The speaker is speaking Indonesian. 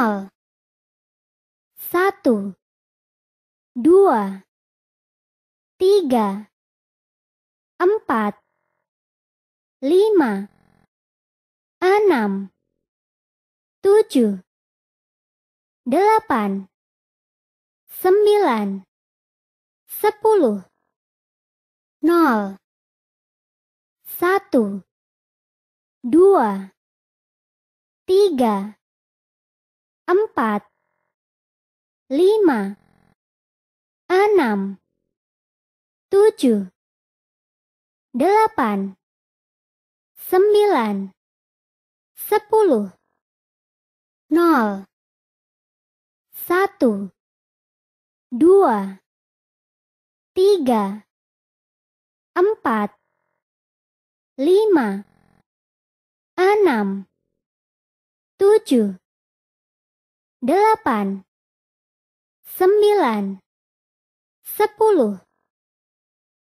nol, satu, dua, tiga, empat, lima, enam, tujuh, delapan, sembilan, sepuluh, nol, satu, dua, tiga, empat, lima, enam, tujuh, delapan, sembilan, sepuluh, nol, satu, dua, tiga, empat, lima, enam, tujuh, delapan, sembilan, sepuluh.